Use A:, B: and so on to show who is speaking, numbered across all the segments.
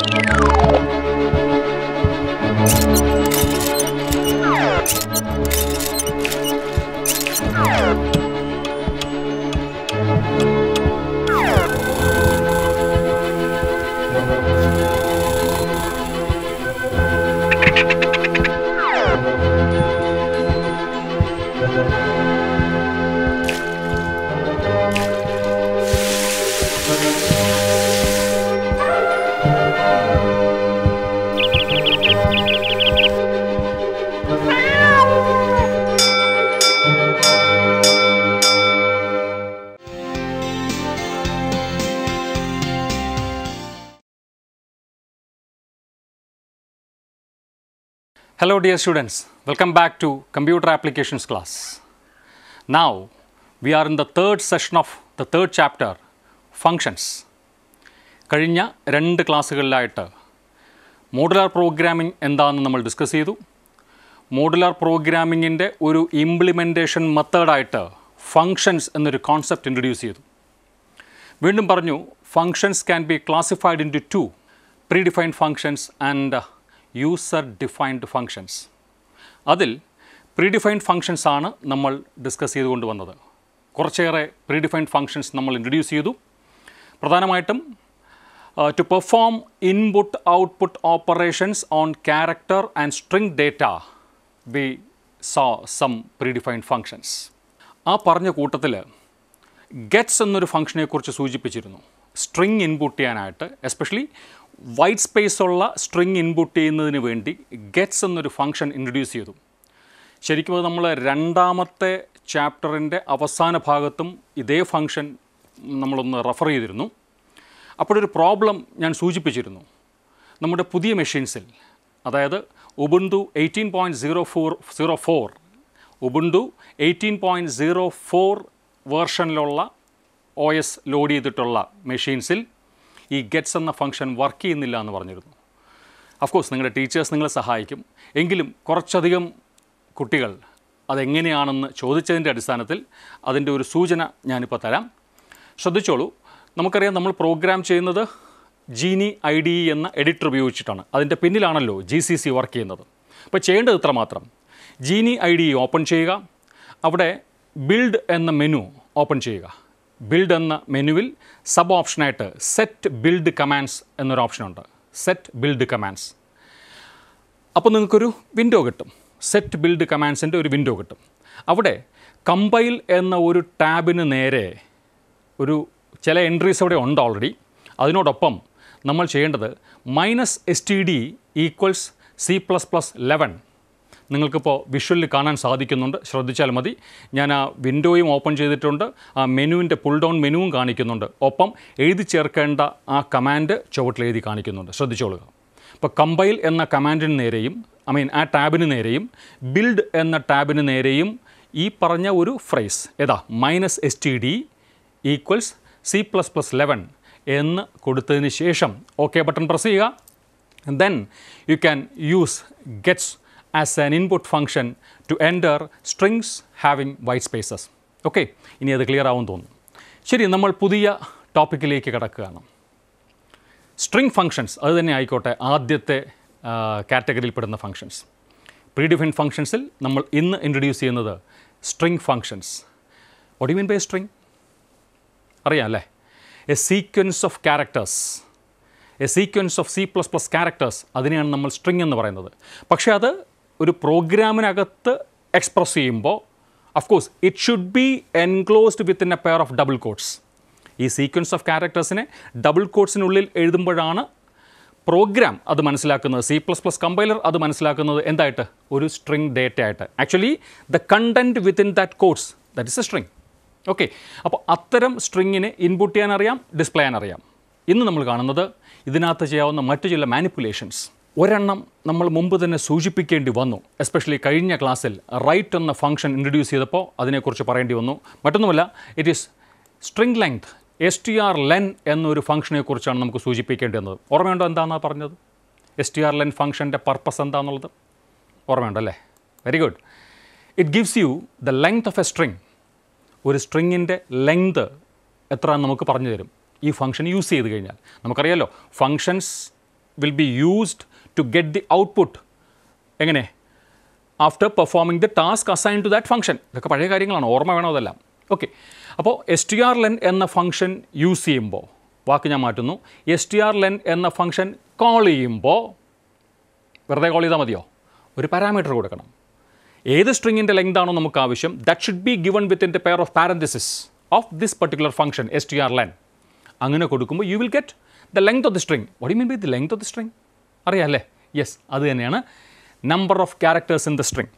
A: Thank you. Hello dear students, welcome back to computer applications class. Now we are in the third session of the third chapter functions. കഴിഞ്ഞ രണ്ട് ക്ലാസ്സുകളിലായിട്ട് modular programming എന്താണെന്ന് നമ്മൾ discuss ചെയ്തു modular പ്രോഗ്രാമിങ്ങിൻ്റെ ഒരു implementation മെത്തേഡായിട്ട് functions എന്നൊരു concept introduce ചെയ്തു വീണ്ടും പറഞ്ഞു functions can be classified into two predefined functions and user defined functions അതിൽ പ്രീഡിഫൈൻഡ് ഫങ്ഷൻസ് ആണ് നമ്മൾ ഡിസ്കസ് ചെയ്തുകൊണ്ട് വന്നത് കുറച്ചേറെ പ്രീഡിഫൈൻഡ് ഫങ്ഷൻസ് നമ്മൾ ഇൻട്രൊഡ്യൂസ് ചെയ്തു പ്രധാനമായിട്ടും to perform input output operations on character and string data we saw some predefined functions ആ പറഞ്ഞ കൂട്ടത്തിൽ ഗെറ്റ്സ് എന്നൊരു ഫങ്ഷനെക്കുറിച്ച് സൂചിപ്പിച്ചിരുന്നു സ്ട്രിങ് ഇൻപുട്ട് ചെയ്യാനായിട്ട് എസ്പെഷ്യലി വൈറ്റ് സ്പേസ് ഉള്ള സ്ട്രിങ് ഇൻപുട്ട് ചെയ്യുന്നതിന് വേണ്ടി ഗെറ്റ്സ് എന്നൊരു ഫംഗ്ഷൻ ഇൻട്രൊഡ്യൂസ് ചെയ്തു ശരിക്കും അത് നമ്മൾ രണ്ടാമത്തെ ചാപ്റ്ററിൻ്റെ അവസാന ഭാഗത്തും ഇതേ ഫംഗ്ഷൻ നമ്മളൊന്ന് റെഫർ ചെയ്തിരുന്നു അപ്പോഴൊരു പ്രോബ്ലം ഞാൻ സൂചിപ്പിച്ചിരുന്നു നമ്മുടെ പുതിയ മെഷീൻസിൽ അതായത് Ubuntu eighteen point zero four zero four Ubuntu eighteen point zero four വേർഷനിലുള്ള ഒ എസ് ലോഡ് ചെയ്തിട്ടുള്ള മെഷീൻസിൽ ഈ ഗെറ്റ്സ് എന്ന ഫംഗ്ഷൻ വർക്ക് ചെയ്യുന്നില്ല എന്ന് പറഞ്ഞിരുന്നു അഫ്കോഴ്സ് നിങ്ങളുടെ ടീച്ചേഴ്സ് നിങ്ങളെ സഹായിക്കും എങ്കിലും കുറച്ചധികം കുട്ടികൾ അതെങ്ങനെയാണെന്ന് ചോദിച്ചതിൻ്റെ അടിസ്ഥാനത്തിൽ അതിൻ്റെ ഒരു സൂചന ഞാനിപ്പോൾ തരാം ശ്രദ്ധിച്ചോളൂ നമുക്കറിയാം നമ്മൾ പ്രോഗ്രാം ചെയ്യുന്നത് ജീനി ഐ ഡി എന്ന എഡിറ്റർ ഉപയോഗിച്ചിട്ടാണ് അതിൻ്റെ പിന്നിലാണല്ലോ ജി സി സി വർക്ക് ചെയ്യുന്നത് അപ്പോൾ ചെയ്യേണ്ടത് ഇത്ര മാത്രം ജീനി ഐ ഡി ഓപ്പൺ ചെയ്യുക അവിടെ ബിൽഡ് എന്ന മെനു ഓപ്പൺ ചെയ്യുക ബിൽഡ് എന്ന മെനുവിൽ സബ് ഓപ്ഷനായിട്ട് സെറ്റ് ബിൽഡ് കമാൻഡ്സ് എന്നൊരു ഓപ്ഷനുണ്ട് സെറ്റ് ബിൽഡ് കമാൻഡ്സ് അപ്പോൾ നിങ്ങൾക്കൊരു വിൻഡോ കിട്ടും സെറ്റ് ബിൽഡ് കമാൻഡ്സിൻ്റെ ഒരു വിൻഡോ കിട്ടും അവിടെ കമ്പൈൽ എന്ന ഒരു ടാബിന് നേരെ ഒരു ചില എൻട്രീസ് അവിടെ ഉണ്ട് ഓൾറെഡി അതിനോടൊപ്പം നമ്മൾ ചെയ്യേണ്ടത് minus S T D equals C plus plus eleven നിങ്ങൾക്കിപ്പോൾ വിഷ്വലിൽ കാണാൻ സാധിക്കുന്നുണ്ട് ശ്രദ്ധിച്ചാൽ മതി ഞാൻ ആ വിൻഡോയും ഓപ്പൺ ചെയ്തിട്ടുണ്ട് ആ മെനുവിൻ്റെ പുൾ ഡൗൺ മെനുവും കാണിക്കുന്നുണ്ട് ഒപ്പം എഴുതി ചേർക്കേണ്ട ആ കമാൻഡ് എഴുതി കാണിക്കുന്നുണ്ട് ശ്രദ്ധിച്ചോളുക അപ്പോൾ കമ്പൈൽ എന്ന കമാൻഡിന് നേരെയും ഐ മീൻ ആ ടാബിന് നേരെയും ബിൽഡ് എന്ന ടാബിന് നേരെയും ഈ പറഞ്ഞ ഒരു ഫ്രൈസ് ഏതാ minus S T D equals C plus plus eleven എന്ന് കൊടുത്തതിന് ശേഷം ഓക്കെ ബട്ടൺ പ്രസ് ചെയ്യുക then you can use gets as an input function to enter strings having white spaces. Okay ഇനി അത് ക്ലിയർ ആവും തോന്നും ശരി നമ്മൾ പുതിയ ടോപ്പിക്കിലേക്ക് കിടക്കുകയാണ് സ്ട്രിങ് ഫങ്ഷൻസ് അത് തന്നെ ആയിക്കോട്ടെ ആദ്യത്തെ കാറ്റഗറിയിൽപ്പെടുന്ന ഫങ്ഷൻസ് പ്രീഡിഫൈൻ ഫങ്ഷൻസിൽ നമ്മൾ ഇന്ന് ഇൻട്രൊഡ്യൂസ് ചെയ്യുന്നത് string functions what you mean by string അറിയാം അല്ലേ a sequence of characters a sequence of C plus plus characters അതിനെയാണ് നമ്മൾ സ്ട്രിങ് എന്ന് പറയുന്നത് പക്ഷേ അത് ഒരു പ്രോഗ്രാമിനകത്ത് എക്സ്പ്രസ് ചെയ്യുമ്പോൾ of course it should be enclosed within a pair of double quotes ഈ സീക്വൻസ് ഓഫ് ക്യാരക്ടേഴ്സിനെ ഡബിൾ കോഡ്സിനുള്ളിൽ എഴുതുമ്പോഴാണ് പ്രോഗ്രാം അത് മനസ്സിലാക്കുന്നത് സി പ്ലസ് പ്ലസ് കമ്പൈലർ അത് മനസ്സിലാക്കുന്നത് എന്തായിട്ട് ഒരു സ്ട്രിങ് ഡേറ്റ ആയിട്ട് actually the content within that quotes that is a string okay അപ്പോൾ അത്തരം സ്ട്രിങ്ങിന് ഇൻപുട്ട് ചെയ്യാൻ അറിയാം ഡിസ്പ്ലേ ചെയ്യാൻ അറിയാം ഇന്ന് നമ്മൾ കാണുന്നത് ഇതിനകത്ത് ചെയ്യാവുന്ന മറ്റു ചില മാനിപ്പുലേഷൻസ് ഒരെണ്ണം നമ്മൾ മുമ്പ് തന്നെ സൂചിപ്പിക്കേണ്ടി വന്നു എസ്പെഷ്യലി കഴിഞ്ഞ ക്ലാസ്സിൽ റൈറ്റ് എന്ന ഫംഗ്ഷൻ ഇൻട്രൊഡ്യൂസ് ചെയ്തപ്പോൾ അതിനെക്കുറിച്ച് പറയേണ്ടി വന്നു മറ്റൊന്നുമല്ല it is string length S T R len എന്നൊരു കുറിച്ചാണ് നമുക്ക് സൂചിപ്പിക്കേണ്ടി വന്നത് ഓർമ്മയുണ്ടോ എന്താണെന്നാണ് പറഞ്ഞത് എസ് ടി ആർ ലെൻ ഫംഗ്ഷൻ്റെ പർപ്പസ് എന്താണെന്നുള്ളത് അല്ലേ very good it gives you the length of a string ഒരു സ്ട്രിങ്ങിൻ്റെ ലെങ്ത് എത്ര നമുക്ക് പറഞ്ഞു തരും ഈ ഫംഗ്ഷൻ യൂസ് ചെയ്ത് കഴിഞ്ഞാൽ നമുക്കറിയാമല്ലോ functions will be used to get the output എങ്ങനെ after performing the task assign to that function ഇതൊക്കെ പഴയ കാര്യങ്ങളാണ് ഓർമ്മ വേണോ അതെല്ലാം ഓക്കെ അപ്പോൾ എസ് ടി ആർ ലെൻ എന്ന ഫംഗ്ഷൻ യൂസ് ചെയ്യുമ്പോൾ വാക്ക് ഞാൻ മാറ്റുന്നു എസ് ടി ആർ ലെൻ എന്ന ഫംഗ്ഷൻ കോൾ ചെയ്യുമ്പോൾ വെറുതെ കോൾ ചെയ്താൽ മതിയോ ഒരു പാരാമീറ്റർ കൊടുക്കണം ഏത് സ്ട്രിങ്ങിൻ്റെ ലെങ്ത് ആണോ നമുക്ക് ആവശ്യം that should be given within the pair of parenthesis of this particular function S T R len അങ്ങനെ കൊടുക്കുമ്പോൾ you will get the length of the string what you mean by the length of the string അല്ലേ yes അത് തന്നെയാണ് number of characters in the string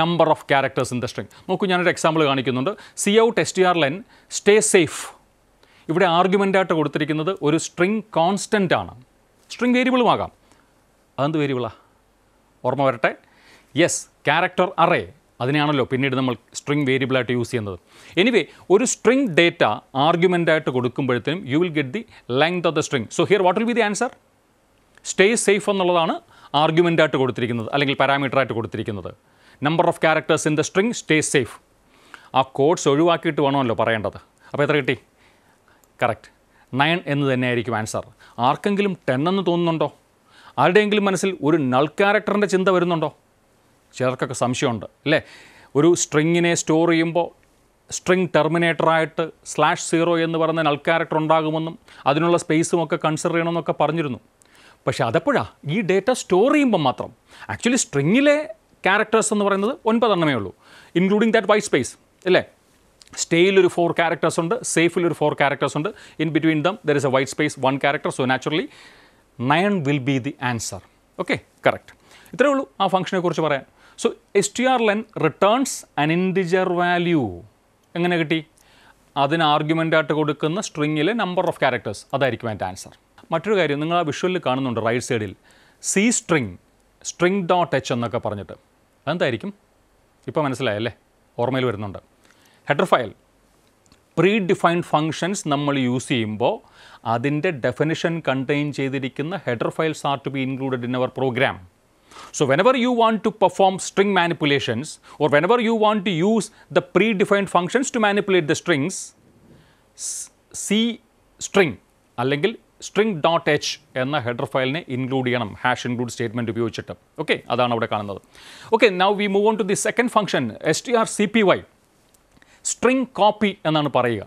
A: number of characters in the string നോക്കൂ ഞാനൊരു example കാണിക്കുന്നുണ്ട് C out S T R len stay safe ഇവിടെ ആർഗ്യുമെൻ്റായിട്ട് കൊടുത്തിരിക്കുന്നത് ഒരു string constant ആണ് സ്ട്രിങ് വേരിയബിളുമാകാം അതെന്ത് വേരിയബിളാ ഓർമ്മ വരട്ടെ യെസ് ക്യാരക്ടർ അറേ അതിനെയാണല്ലോ പിന്നീട് നമ്മൾ സ്ട്രിങ് വേരിയബിളായിട്ട് യൂസ് ചെയ്യുന്നത് എനിവേ ഒരു സ്ട്രിങ് ഡേറ്റ ആർഗ്യുമെൻ്റായിട്ട് കൊടുക്കുമ്പോഴത്തേനും you will get the length of the string so here what will be the answer stay safe എന്നുള്ളതാണ് ആർഗ്യുമെൻ്റായിട്ട് കൊടുത്തിരിക്കുന്നത് അല്ലെങ്കിൽ പാരാമീറ്ററായിട്ട് കൊടുത്തിരിക്കുന്നത് number of characters in the string stay safe ആ കോഡ്സ് ഒഴിവാക്കിയിട്ട് വേണമല്ലോ പറയേണ്ടത് അപ്പോൾ എത്ര കിട്ടി കറക്റ്റ് നയൻ എന്ന് തന്നെയായിരിക്കും ആൻസർ ആർക്കെങ്കിലും ടെൻ എന്ന് തോന്നുന്നുണ്ടോ ആരുടെയെങ്കിലും മനസ്സിൽ ഒരു നൾ ക്യാരക്ടറിൻ്റെ ചിന്ത വരുന്നുണ്ടോ ചിലർക്കൊക്കെ സംശയമുണ്ട് അല്ലേ ഒരു സ്ട്രിങ്ങിനെ സ്റ്റോർ ചെയ്യുമ്പോൾ സ്ട്രിങ് ടെർമിനേറ്ററായിട്ട് സ്ലാഷ് സീറോ എന്ന് പറയുന്ന നൾ ക്യാരക്ടർ ഉണ്ടാകുമെന്നും അതിനുള്ള സ്പേസും ഒക്കെ കൺസിഡർ ചെയ്യണമെന്നൊക്കെ പറഞ്ഞിരുന്നു പക്ഷേ അതെപ്പോഴാ ഈ ഡേറ്റ സ്റ്റോർ ചെയ്യുമ്പോൾ മാത്രം ആക്ച്വലി സ്ട്രിങ്ങിലെ ക്യാരക്ടേഴ്സ് എന്ന് പറയുന്നത് ഒൻപതെണ്ണമേ ഉള്ളൂ ഇൻക്ലൂഡിങ് ദാറ്റ് വൈറ്റ് സ്പേസ് അല്ലേ സ്റ്റേയിലൊരു ഫോർ ക്യാരക്ടേഴ്സ് ഉണ്ട് സേഫിലൊരു ഫോർ ക്യാരക്ടേഴ്സ് ഉണ്ട് in between them there is a white space one character so naturally nine will be the answer okay correct ഇത്രയേ ഉള്ളൂ ആ ഫംഗ്ഷനെ കുറിച്ച് പറയാൻ so S T R len returns an integer value എങ്ങനെ കിട്ടി അതിന് ആർഗ്യുമെൻ്റായിട്ട് കൊടുക്കുന്ന സ്ട്രിങ്ങിലെ നമ്പർ ഓഫ് ക്യാരക്ടേഴ്സ് അതായിരിക്കും എൻ്റെ ആൻസർ മറ്റൊരു കാര്യം നിങ്ങൾ ആ വിഷ്വലിൽ കാണുന്നുണ്ട് റൈറ്റ് സൈഡിൽ C string string dot H എന്നൊക്കെ പറഞ്ഞിട്ട് അതെന്തായിരിക്കും ഇപ്പോൾ മനസ്സിലായല്ലേ ഓർമ്മയിൽ വരുന്നുണ്ട് header file predefined functions നമ്മൾ യൂസ് ചെയ്യുമ്പോൾ അതിൻ്റെ ഡെഫിനിഷൻ കണ്ടെയ്ൻ ചെയ്തിരിക്കുന്ന header files are to be included in our program so whenever you want to perform string manipulations or whenever you want to use the predefined functions to manipulate the strings C string അല്ലെങ്കിൽ string dot H എന്ന header ഫയലിനെ include ചെയ്യണം hash include statement ഉപയോഗിച്ചിട്ട് okay അതാണ് അവിടെ കാണുന്നത് okay now we move on to the second function S T R C P Y string copy എന്നാണ് പറയുക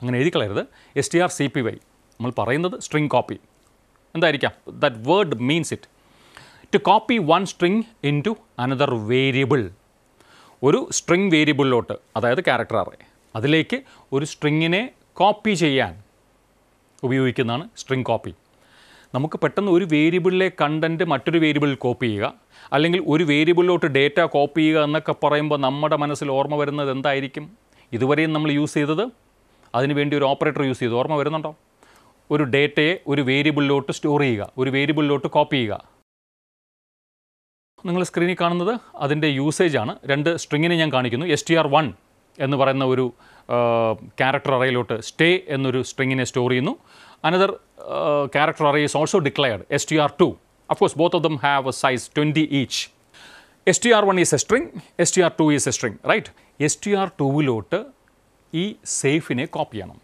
A: അങ്ങനെ എഴുതിക്കളയരുത് S T R C P Y നമ്മൾ പറയുന്നത് സ്ട്രിങ് കോപ്പി എന്തായിരിക്കാം that word means it to copy one string into another variable ഒരു string വേരിയബിളിലോട്ട് അതായത് ക്യാരക്ടർ അറേ അതിലേക്ക് ഒരു സ്ട്രിങ്ങിനെ കോപ്പി ചെയ്യാൻ ഉപയോഗിക്കുന്നതാണ് സ്ട്രിംഗ് കോപ്പി നമുക്ക് പെട്ടെന്ന് ഒരു വേരിയബിളിലെ കണ്ടൻറ്റ് മറ്റൊരു വേരിയബിളിൽ കോപ്പി ചെയ്യുക അല്ലെങ്കിൽ ഒരു വേരിയബിളിലോട്ട് ഡേറ്റ കോപ്പി ചെയ്യുക എന്നൊക്കെ പറയുമ്പോൾ നമ്മുടെ മനസ്സിൽ ഓർമ്മ വരുന്നത് എന്തായിരിക്കും ഇതുവരെയും നമ്മൾ യൂസ് ചെയ്തത് അതിനുവേണ്ടി ഒരു ഓപ്പറേറ്റർ യൂസ് ചെയ്തു ഓർമ്മ വരുന്നുണ്ടോ ഒരു ഡേറ്റയെ ഒരു വേരിയബിളിലോട്ട് സ്റ്റോർ ചെയ്യുക ഒരു വേരിയബിളിലോട്ട് കോപ്പി ചെയ്യുക നിങ്ങൾ സ്ക്രീനിൽ കാണുന്നത് അതിൻ്റെ യൂസേജാണ് രണ്ട് സ്ട്രിങ്ങിനെ ഞാൻ കാണിക്കുന്നു എസ് ടി ആർ വൺ എന്ന് പറയുന്ന ഒരു ക്യാരക്ടർ അറയിലോട്ട് സ്റ്റേ എന്നൊരു സ്ട്രിങ്ങിനെ സ്റ്റോർ ചെയ്യുന്നു another character array is also declared S T R two of course both of them have a size twenty each S T R one is a string S T R two is a string right S T R ടുവിലോട്ട് ഈ സേഫിനെ copy ചെയ്യണം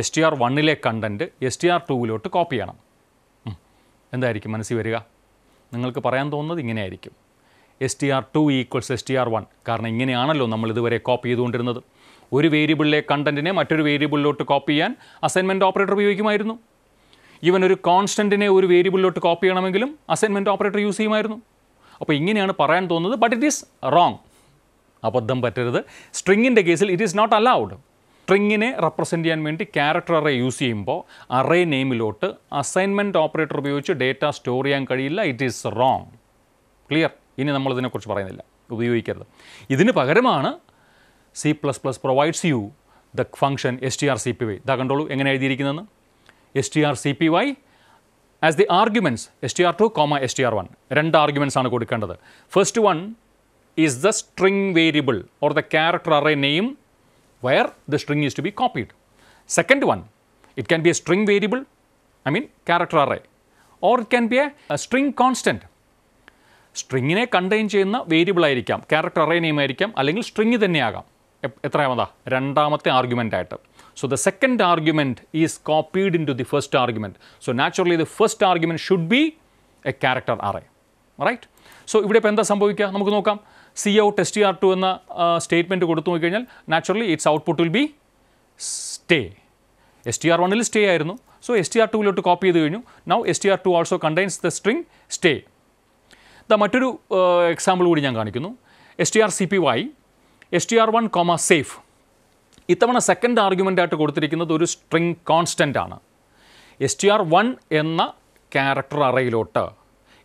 A: S T R വണ്ണിലെ content S T R ടുവിലോട്ട് copy ചെയ്യണം എന്തായിരിക്കും മനസ്സിൽ വരിക നിങ്ങൾക്ക് പറയാൻ തോന്നുന്നത് ഇങ്ങനെയായിരിക്കും S T R to equals S T R one കാരണം ഇങ്ങനെയാണല്ലോ നമ്മൾ ഇതുവരെ കോപ്പി ചെയ്തുകൊണ്ടിരുന്നത് ഒരു വേരിയബിളിലെ കണ്ടൻറ്റിനെ മറ്റൊരു വേരിയബിളിലോട്ട് കോപ്പി ചെയ്യാൻ അസൈൻമെൻറ്റ് ഓപ്പറേറ്റർ ഉപയോഗിക്കുമായിരുന്നു ഈവൻ ഒരു കോൺസ്റ്റൻറ്റിനെ ഒരു വേരിയബിളിലോട്ട് കോപ്പി ചെയ്യണമെങ്കിലും അസൈൻമെൻറ്റ് ഓപ്പറേറ്റർ യൂസ് ചെയ്യുമായിരുന്നു അപ്പോൾ ഇങ്ങനെയാണ് പറയാൻ തോന്നുന്നത് ബട്ട് ഇറ്റ് ഈസ് റോങ് അബദ്ധം പറ്റരുത് സ്ട്രിങ്ങിൻ്റെ കേസിൽ ഇറ്റ് ഈസ് നോട്ട് അലൗഡ് സ്ട്രിങ്ങിനെ റെപ്രസെൻ്റ് ചെയ്യാൻ വേണ്ടി ക്യാരക്ടർ അറേ യൂസ് ചെയ്യുമ്പോൾ അറേ നെയിമിലോട്ട് അസൈൻമെൻറ്റ് ഓപ്പറേറ്റർ ഉപയോഗിച്ച് ഡേറ്റ സ്റ്റോർ ചെയ്യാൻ കഴിയില്ല ഇറ്റ് ഈസ് റോങ് ക്ലിയർ ഇനി നമ്മളിതിനെക്കുറിച്ച് പറയുന്നില്ല ഉപയോഗിക്കരുത് ഇതിന് പകരമാണ് C plus plus provides you the function S T R C P Y ഇതാ കണ്ടോളൂ എങ്ങനെ എഴുതിയിരിക്കുന്നതെന്ന് S T R C P Y as the arguments S T R two comma S T R one രണ്ട് arguments ആണ് കൊടുക്കേണ്ടത് first one is the string variable or the character array name where the string is to be copied second one it can be a string variable I mean character array or it can be a string constant സ്ട്രിങ്ങിനെ contain ചെയ്യുന്ന variable ആയിരിക്കാം character array name ആയിരിക്കാം അല്ലെങ്കിൽ string തന്നെയാകാം എത്രയാമതാ രണ്ടാമത്തെ argument ആയിട്ട് So the second argument is copied into the first argument. So naturally the first argument should be a character array right so ഇവിടെ ഇപ്പോൾ എന്താ സംഭവിക്കുക നമുക്ക് നോക്കാം C out S T R two എന്ന സ്റ്റേറ്റ്മെൻറ്റ് കൊടുത്തു നോക്കിക്കഴിഞ്ഞാൽ naturally its output will be stay S T R വണ്ണിൽ സ്റ്റേ ആയിരുന്നു സോ എസ് ടി ആർ ടുവിലോട്ട് കോപ്പി ചെയ്ത് കഴിഞ്ഞു now S T R two also contains the string stay the മറ്റൊരു example കൂടി ഞാൻ കാണിക്കുന്നു S T R C P Y S T R one comma safe ഇത്തവണ സെക്കൻഡ് ആർഗ്യുമെൻ്റായിട്ട് കൊടുത്തിരിക്കുന്നത് ഒരു സ്ട്രിങ് കോൺസ്റ്റൻ്റ് ആണ് എസ് ടി ആർ വൺ എന്ന ക്യാരക്ടർ അറയിലോട്ട്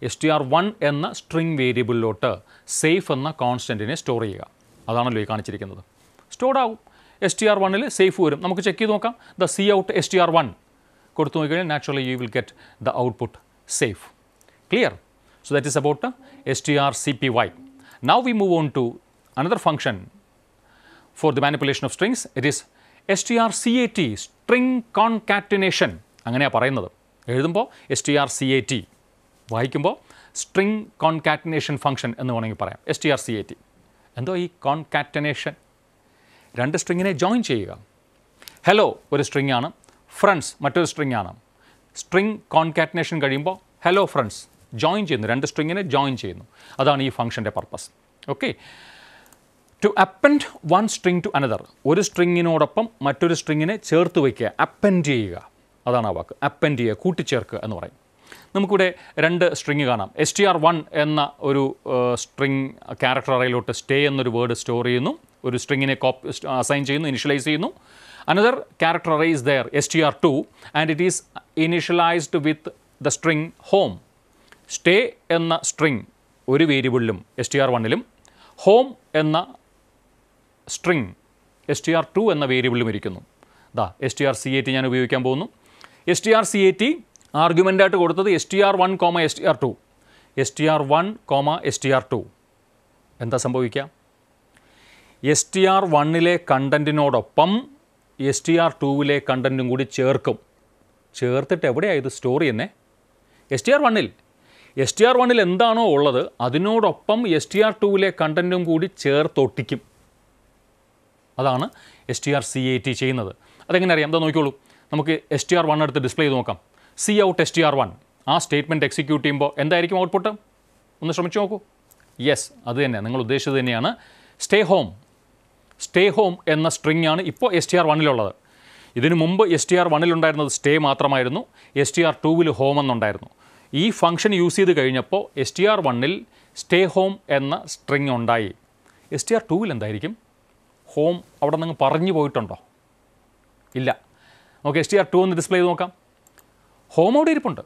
A: എസ് ടി ആർ വൺ എന്ന സ്ട്രിങ് വേരിയബിളിലോട്ട് സേഫ് എന്ന കോൺസ്റ്റൻറ്റിനെ സ്റ്റോർ ചെയ്യുക അതാണല്ലോ ഈ കാണിച്ചിരിക്കുന്നത് സ്റ്റോർഡ് ആവും എസ് ടി ആർ വണ്ണിൽ സേഫ് വരും നമുക്ക് ചെക്ക് ചെയ്ത് നോക്കാം the C out S T R one കൊടുത്തു നോക്കിക്കഴിഞ്ഞാൽ naturally you will get the output safe clear so that is about S T R C P Y now we move on to another function for the manipulation of strings it is S T R C A T string concatenation അങ്ങനെയാണ് പറയുന്നത് എഴുതുമ്പോൾ S T R C A T വായിക്കുമ്പോൾ string concatenation function എന്ന് വേണമെങ്കിൽ പറയാം S T R C A T എന്തോ ഈ concatenation രണ്ട് സ്ട്രിങ്ങിനെ ജോയിൻ ചെയ്യുക ഹലോ ഒരു സ്ട്രിങ് ആണ് ഫ്രണ്ട്സ് മറ്റൊരു സ്ട്രിങ് ആണ് സ്ട്രിങ് കോൺകാറ്റിനേഷൻ കഴിയുമ്പോൾ ഹലോ ഫ്രണ്ട്സ് ജോയിൻ ചെയ്യുന്നു രണ്ട് സ്ട്രിങ്ങിനെ ജോയിൻ ചെയ്യുന്നു അതാണ് ഈ ഫംഗ്ഷൻ്റെ purpose okay to append one string to another ഒരു സ്ട്രിങ്ങിനോടൊപ്പം മറ്റൊരു സ്ട്രിങ്ങിനെ ചേർത്ത് വയ്ക്കുക അപ്പൻഡ് ചെയ്യുക അതാണ് ആ വാക്ക് അപ്പൻഡ് ചെയ്യുക കൂട്ടിച്ചേർക്കുക എന്ന് പറയും നമുക്കിവിടെ രണ്ട് സ്ട്രിങ് കാണാം എസ് ടി ആർ വൺ എന്ന ഒരു സ്ട്രിങ് ക്യാരക്ടർ അറയിലോട്ട് സ്റ്റേ എന്നൊരു വേർഡ് സ്റ്റോർ ചെയ്യുന്നു ഒരു സ്ട്രിങ്ങിനെ കോപ്പ് അസൈൻ ചെയ്യുന്നു ഇനിഷ്യലൈസ് ചെയ്യുന്നു another character array is there S T R two and it is initialized with the string home stay എന്ന സ്ട്രിങ് ഒരു വേരിയബിളിലും എസ് ടി ആർ വണ്ണിലും ഹോം എന്ന string S T R two എന്ന വേരിയബിളും ഇരിക്കുന്നു ദാ S T R C A T ഞാൻ ഉപയോഗിക്കാൻ പോകുന്നു S T R C A T ആർഗ്യുമെൻ്റായിട്ട് കൊടുത്തത് S T R one comma S T R two S T R one comma S T R two എന്താ സംഭവിക്കുക എസ് ടി ആർ വണ്ണിലെ കണ്ടൻറ്റിനോടൊപ്പം S T R ടുവിലെ കണ്ടൻറ്റും കൂടി ചേർക്കും ചേർത്തിട്ട് എവിടെയാണ് ഇത് സ്റ്റോർ ചെയ്യുന്നത് എസ് ടി ആർ വണ്ണിൽ എസ് ടി ആർ വണ്ണിൽ എന്താണോ ഉള്ളത് അതിനോടൊപ്പം എസ് ടി ആർ ടുവിലെ കണ്ടൻറ്റും കൂടി ചേർത്തൊട്ടിക്കും അതാണ് S T R C A T ചെയ്യുന്നത് അതെങ്ങനെ അറിയാം എന്താ നോക്കിക്കോളൂ നമുക്ക് എസ് ടി ആർ വൺ എടുത്ത് ഡിസ്പ്ലേ ചെയ്ത് നോക്കാം C out S T R one ആ സ്റ്റേറ്റ്മെൻറ്റ് എക്സിക്യൂട്ട് ചെയ്യുമ്പോൾ എന്തായിരിക്കും ഔട്ട്പുട്ട് ഒന്ന് ശ്രമിച്ചു നോക്കൂ യെസ് അത് തന്നെ നിങ്ങൾ ഉദ്ദേശിച്ചത് തന്നെയാണ് സ്റ്റേ ഹോം സ്റ്റേ ഹോം എന്ന സ്ട്രിങ് ആണ് ഇപ്പോൾ എസ് ടി ആർ വണ്ണിലുള്ളത് ഇതിനു മുമ്പ് എസ് ടി ആർ വണ്ണിലുണ്ടായിരുന്നത് സ്റ്റേ മാത്രമായിരുന്നു എസ് ടി ആർ ടൂവിൽ ഹോം എന്നുണ്ടായിരുന്നു ഈ ഫംഗ്ഷൻ യൂസ് ചെയ്ത് കഴിഞ്ഞപ്പോൾ എസ് ടി ആർ വണ്ണിൽ സ്റ്റേ ഹോം എന്ന സ്ട്രിങ് ഉണ്ടായി എസ് ടി ആർ ടൂവിൽ എന്തായിരിക്കും ഹോം അവിടെ നിന്ന് പറഞ്ഞു പോയിട്ടുണ്ടോ ഇല്ല നമുക്ക് എസ് ടി ആർ ടു ഒന്ന് ഡിസ്പ്ലേ ചെയ്ത് നോക്കാം ഹോം അവിടെ ഇരിപ്പുണ്ട്